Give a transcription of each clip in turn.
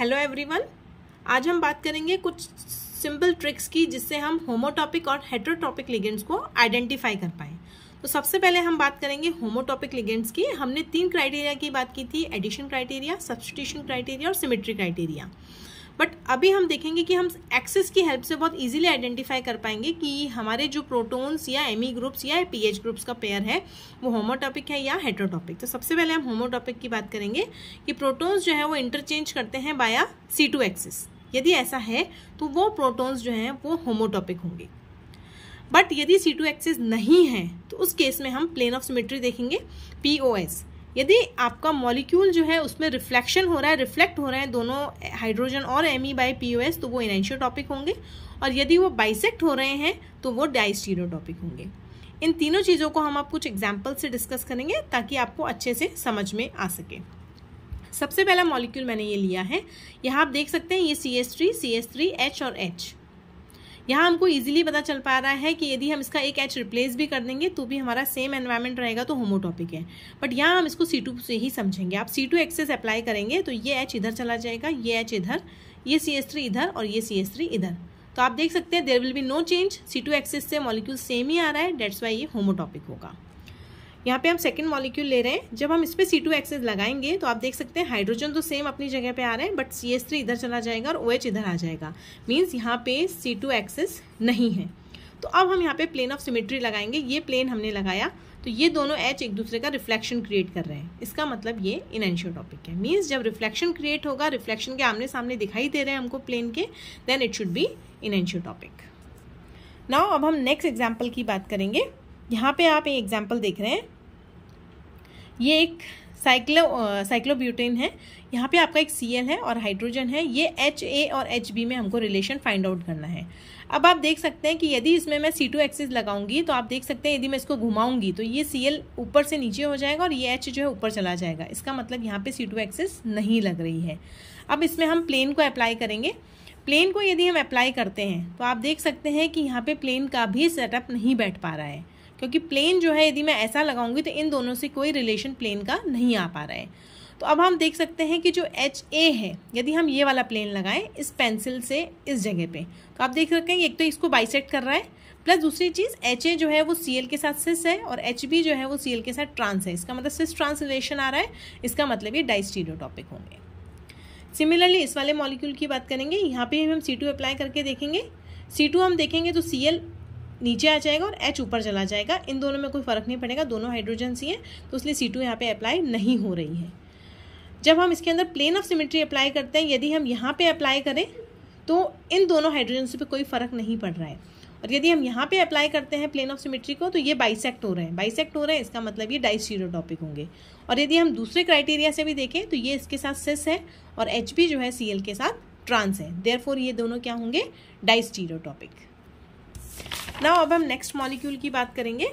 Hello everyone आज हम बात करेंगे कुछ सिंपल ट्रिक्स की जिससे हम होमोटॉपिक और हेट्रोटॉपिक लिगेंड्स को आइडेंटिफाई कर पाए तो सबसे पहले हम बात करेंगे होमोटॉपिक लिगेंड्स की हमने तीन क्राइटेरिया की बात की थी एडिशन क्राइटेरिया सब्सटिट्यूशन क्राइटेरिया और सिमेट्री क्राइटेरिया बट अभी हम देखेंगे कि हम एक्सेस की हेल्प से बहुत इजीली आइडेंटिफाई कर पाएंगे कि हमारे जो प्रोटोन्स या एम ग्रुप्स e या पी ग्रुप्स का पेयर है वो होमोटॉपिक है या हेट्रोटॉपिक तो सबसे पहले हम होमोटॉपिक की बात करेंगे कि प्रोटोन्स जो है वो इंटरचेंज करते हैं बाया सी टू एक्सेस यदि ऐसा है तो वो प्रोटोन्स जो हैं वो होमोटॉपिक होंगे बट यदि सी टू एक्सेस नहीं है तो उस केस में हम प्लेन ऑफ सिमेट्री देखेंगे पी ओ एस यदि आपका मॉलिक्यूल जो है उसमें रिफ्लेक्शन हो रहा है रिफ्लेक्ट हो रहे हैं दोनों हाइड्रोजन और M E by P O S तो वो टॉपिक होंगे और यदि वो बाइसेक्ट हो रहे हैं तो वो डाइस्टीरो टॉपिक होंगे इन तीनों चीज़ों को हम आप कुछ एग्जाम्पल से डिस्कस करेंगे ताकि आपको अच्छे से समझ में आ सके सबसे पहला मॉलिक्यूल मैंने ये लिया है यहाँ आप देख सकते हैं ये C S three C S three H और एच यहाँ हमको ईजिली पता चल पा रहा है कि यदि हम इसका एक एच रिप्लेस भी कर देंगे तो भी हमारा सेम एनवायरमेंट रहेगा तो होमोटॉपिक है बट यहाँ हम इसको सी टू से ही समझेंगे आप सी टू एक्सेस अप्लाई करेंगे तो ये एच इधर चला जाएगा ये एच इधर ये सी एस इधर और ये सी एस इधर तो आप देख सकते हैं there will be no change C two axis से मॉलिक्यूल सेम ही आ रहा है डेट्स वाई ये होमोटॉपिक होगा यहाँ पे हम सेकंड मॉलिक्यूल ले रहे हैं जब हम इस पर सी टू एक्सेस लगाएंगे तो आप देख सकते हैं हाइड्रोजन तो सेम अपनी जगह पे आ रहे हैं बट सी एस थ्री इधर चला जाएगा और ओ OH एच इधर आ जाएगा मीन्स यहाँ पे सी टू एक्सेस नहीं है तो अब हम यहाँ पे प्लेन ऑफ सिमेट्री लगाएंगे ये प्लेन हमने लगाया तो ये दोनों एच एक दूसरे का रिफ्लेक्शन क्रिएट कर रहे हैं इसका मतलब ये इनशियो टॉपिक है मीन्स जब रिफ्लेक्शन क्रिएट होगा रिफ्लेक्शन के आमने सामने दिखाई दे रहे हैं हमको प्लेन के then it should be enantiotopic now अब हम नेक्स्ट एग्जाम्पल की बात करेंगे यहाँ पे आप एक एग्जाम्पल देख रहे हैं ये एक साइक्लो साइक्लोब्यूटेन है यहाँ पे आपका एक सी है और हाइड्रोजन है ये एच ए और एच बी में हमको रिलेशन फाइंड आउट करना है अब आप देख सकते हैं कि यदि इसमें मैं सी टू एक्सिस लगाऊंगी तो आप देख सकते हैं यदि मैं इसको घुमाऊंगी तो ये सी एल ऊपर से नीचे हो जाएगा और ये एच जो है ऊपर चला जाएगा इसका मतलब यहाँ पे सी टू एक्सिस नहीं लग रही है अब इसमें हम प्लेन को अप्लाई करेंगे प्लेन को यदि हम अप्लाई करते हैं तो आप देख सकते हैं कि यहाँ पे प्लेन का भी सेटअप नहीं बैठ पा रहा है क्योंकि प्लेन जो है यदि मैं ऐसा लगाऊंगी तो इन दोनों से कोई रिलेशन प्लेन का नहीं आ पा रहा है तो अब हम देख सकते हैं कि जो एच ए है यदि हम ये वाला प्लेन लगाएं इस पेंसिल से इस जगह पे तो आप देख सकते हैं एक तो इसको बाइसेट कर रहा है प्लस दूसरी चीज़ एच ए जो है वो सी एल के साथ सिस है और एच बी जो है वो सी एल के साथ ट्रांस है इसका मतलब सिस ट्रांस रिलेशन आ रहा है इसका मतलब ये डाइस्टीरियोटॉपिक होंगे सिमिलरली इस वाले मॉलिक्यूल की बात करेंगे यहाँ पे हम सी टू अप्लाई करके देखेंगे सी टू हम देखेंगे तो सी एल नीचे आ जाएगा और एच ऊपर चला जाएगा इन दोनों में कोई फ़र्क नहीं पड़ेगा दोनों हाइड्रोजन ही हैं तो इसलिए C2 टू यहाँ पर अप्लाई नहीं हो रही है जब हम इसके अंदर प्लेन ऑफ सिमेट्री अप्लाई करते हैं यदि हम यहाँ पे अप्लाई करें तो इन दोनों हाइड्रोजन पे कोई फ़र्क नहीं पड़ रहा है और यदि हम यहाँ पे अप्लाई करते हैं प्लेन ऑफ सिमेट्री को तो ये बाइसेक्ट हो रहे हैं बाइसेक्ट हो रहे हैं इसका मतलब ये डाइस्टीरियोटॉपिक होंगे और यदि हम दूसरे क्राइटेरिया से भी देखें तो ये इसके साथ सिस है और एच जो है सी के साथ ट्रांस है देयर ये दोनों क्या होंगे डाइस्टीरियोटॉपिक ना अब हम नेक्स्ट मॉलिक्यूल की बात करेंगे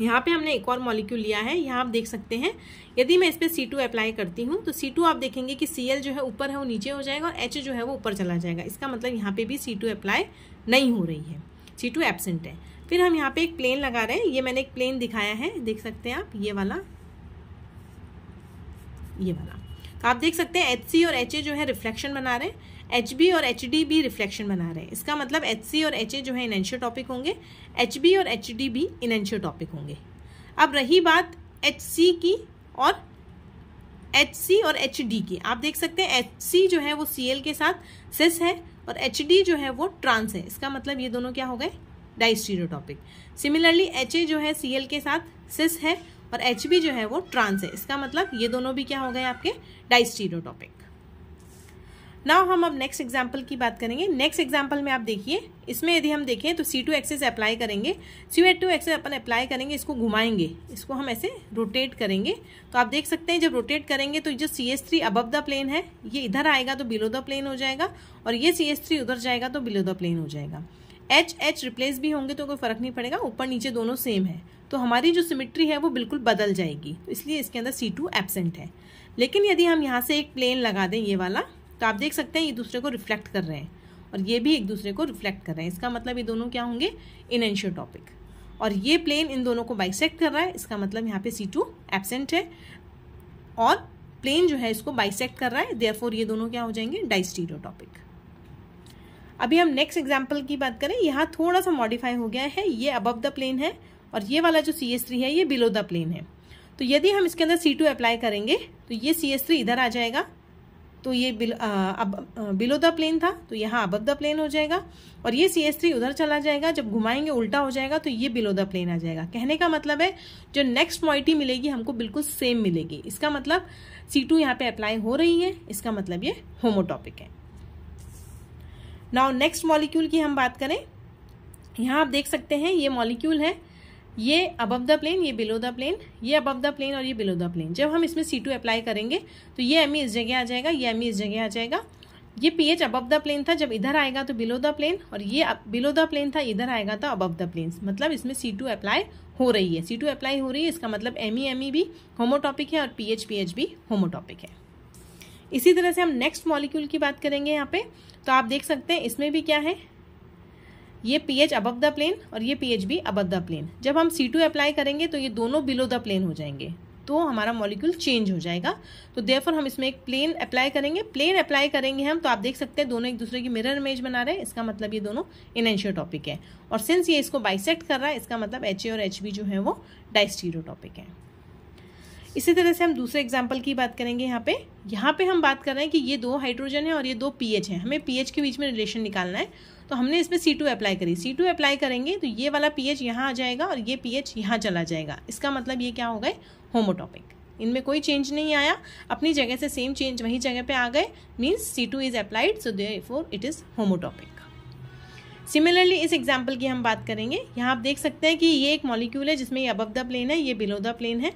यहाँ पे हमने एक और मॉलिक्यूल लिया है यहाँ आप देख सकते हैं यदि मैं इस पर सी टू अप्लाई करती हूँ तो सी टू आप देखेंगे कि सी एल जो है ऊपर है वो नीचे हो जाएगा और एच जो है वो ऊपर चला जाएगा इसका मतलब यहाँ पे भी सी टू अप्लाई नहीं हो रही है सी टू एबसेंट है फिर हम यहाँ पे एक प्लेन लगा रहे हैं ये मैंने एक प्लेन दिखाया है देख सकते हैं आप ये वाला ये वाला तो आप देख सकते हैं एच सी और एच ए जो है रिफ्लेक्शन बना रहे हैं एच बी और एच डी बी रिफ्लेक्शन बना रहे हैं इसका मतलब एच सी और एच ए जो है इनेंशियो टॉपिक होंगे एच बी और H D B enantiotopic होंगे अब रही बात एच सी की और एच सी और एच डी की आप देख सकते हैं एच सी जो है वो सी एल के साथ सिस है और एच डी जो है वो ट्रांस है इसका मतलब ये दोनों क्या हो गए डाइस्टीरियोटॉपिक सिमिलरली एच ए जो है सी एल के साथ सिस है और एच बी जो है वो ट्रांस है इसका मतलब ये दोनों भी क्या हो गए आपके डाइस्टीरियोटॉपिक नाउ हम अब नेक्स्ट एग्जाम्पल की बात करेंगे नेक्स्ट एग्जाम्पल में आप देखिए इसमें यदि हम देखें तो सी टू एक्सेस अप्लाई करेंगे सी एट टू एक्सेस अपन अप्लाई करेंगे इसको घुमाएंगे इसको हम ऐसे रोटेट करेंगे तो आप देख सकते हैं जब रोटेट करेंगे तो जो C S three above the plane है ये इधर आएगा तो बिलो द प्लेन हो जाएगा और ये सी एस थ्री उधर जाएगा तो बिलो द प्लेन हो जाएगा एच एच रिप्लेस भी होंगे तो कोई फर्क नहीं पड़ेगा ऊपर नीचे दोनों सेम है तो हमारी जो सिमिट्री है वो बिल्कुल बदल जाएगी तो इसलिए इसके अंदर सी टू एबसेंट है लेकिन यदि हम यहाँ से एक प्लेन लगा दें ये वाला तो आप देख सकते हैं ये दूसरे को रिफ्लेक्ट कर रहे हैं और ये भी एक दूसरे को रिफ्लेक्ट कर रहे हैं इसका मतलब ये दोनों क्या होंगे इनेंशियल टॉपिक और ये प्लेन इन दोनों को बाइसेक्ट कर रहा है इसका मतलब यहाँ पे सी टू एबसेंट है और प्लेन जो है इसको बाइसेक्ट कर रहा है देयरफॉर ये दोनों क्या हो जाएंगे डाइस्टीरियो टॉपिक अभी हम नेक्स्ट एग्जाम्पल की बात करें यहाँ थोड़ा सा मॉडिफाई हो गया है ये अबव द प्लेन है और ये वाला जो सी एस थ्री है ये बिलो द प्लेन है तो यदि हम इसके अंदर सी टू अप्लाई करेंगे तो ये सी एस थ्री इधर आ जाएगा तो ये बिल, आ, अब बिलो द प्लेन था तो यहाँ अब द प्लेन हो जाएगा और ये सी एस थ्री उधर चला जाएगा जब घुमाएंगे उल्टा हो जाएगा तो ये बिलो द प्लेन आ जाएगा कहने का मतलब है जो नेक्स्ट मॉइटी मिलेगी हमको बिल्कुल सेम मिलेगी इसका मतलब सी टू यहाँ पे अप्लाई हो रही है इसका मतलब ये होमोटॉपिक है नाउ नेक्स्ट मॉलिक्यूल की हम बात करें यहाँ आप देख सकते हैं ये मॉलिक्यूल है ये अबव द प्लेन ये बिलो द प्लेन ये अबव द प्लेन और ये बिलो द प्लेन जब हम इसमें सी टू अप्लाई करेंगे तो ये एम e इस जगह आ जाएगा ये एम e इस जगह आ जाएगा ये P H above the plane था जब इधर आएगा तो बिलो द प्लेन और ये बिलो द प्लेन था इधर आएगा तो अबव द प्लेन मतलब इसमें सी टू अप्लाई हो रही है सी टू अप्लाई हो रही है इसका मतलब एम ई एम ई भी होमोटॉपिक है और पी एच पी एच भी होमोटॉपिक है इसी तरह से हम नेक्स्ट मॉलिक्यूल की बात करेंगे यहाँ पे तो आप देख सकते हैं इसमें भी क्या है ये P H above the plane और ये पी एच भी अबव द प्लेन जब हम सी टू अप्लाई करेंगे तो ये दोनों बिलो द प्लेन हो जाएंगे तो हमारा मॉलिक्यूल चेंज हो जाएगा तो देयरफॉर हम इसमें एक प्लेन अप्लाई करेंगे प्लेन अप्लाई करेंगे हम तो आप देख सकते हैं दोनों एक दूसरे की मिरर इमेज बना रहे हैं इसका मतलब ये दोनों इनेंशियो टॉपिक है और सिंस ये इसको बाइसेक्ट कर रहा है इसका मतलब एच और एच जो है वो डाइस्टीरियो टॉपिक है इसी तरह से हम दूसरे एग्जाम्पल की बात करेंगे यहाँ पे यहाँ पे हम बात कर रहे हैं कि ये दो हाइड्रोजन है और ये दो पीएच है हमें पीएच के बीच में रिलेशन निकालना है तो हमने इसमें सी टू अप्लाई करी सी टू अप्लाई करेंगे तो ये वाला पी एच यहाँ आ जाएगा और ये पी एच यहाँ चला जाएगा इसका मतलब ये क्या हो गए होमोटॉपिक इनमें कोई चेंज नहीं आया अपनी जगह से सेम चेंज वही जगह पे आ गए means C two is applied so therefore it is homotopic similarly इस एग्जाम्पल की हम बात करेंगे यहाँ आप देख सकते हैं कि ये एक मॉलिक्यूल है जिसमें ये अबव द प्लेन है ये बिलो द प्लेन है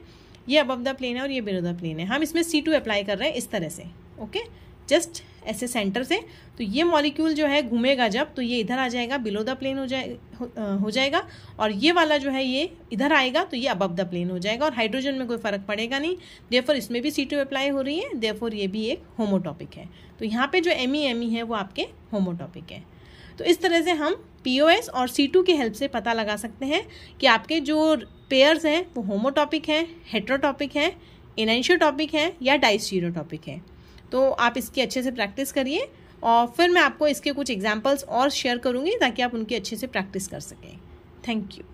ये अबव द प्लेन है और ये बिलो द प्लेन है हम इसमें सी टू अप्लाई कर रहे हैं इस तरह से ओके okay? जस्ट ऐसे सेंटर से तो ये मॉलिक्यूल जो है घूमेगा जब तो ये इधर आ जाएगा बिलो द प्लेन हो जाए हो, जाएगा और ये वाला जो है ये इधर आएगा तो ये अबव द प्लेन हो जाएगा और हाइड्रोजन में कोई फर्क पड़ेगा नहीं देयरफॉर इसमें भी सी टू अप्लाई हो रही है देयरफॉर ये भी एक होमोटॉपिक है तो यहाँ पे जो एम ई एम ई है वो आपके होमोटॉपिक है तो इस तरह से हम पी ओ एस और सी टू की हेल्प से पता लगा सकते हैं कि आपके जो पेयर्स हैं वो होमोटॉपिक हैं हेट्रोटॉपिक हैं इनेंशियो टॉपिक हैं या डाइस्टीरियो टॉपिक हैं तो आप इसकी अच्छे से प्रैक्टिस करिए और फिर मैं आपको इसके कुछ एग्जाम्पल्स और शेयर करूँगी ताकि आप उनकी अच्छे से प्रैक्टिस कर सकें थैंक यू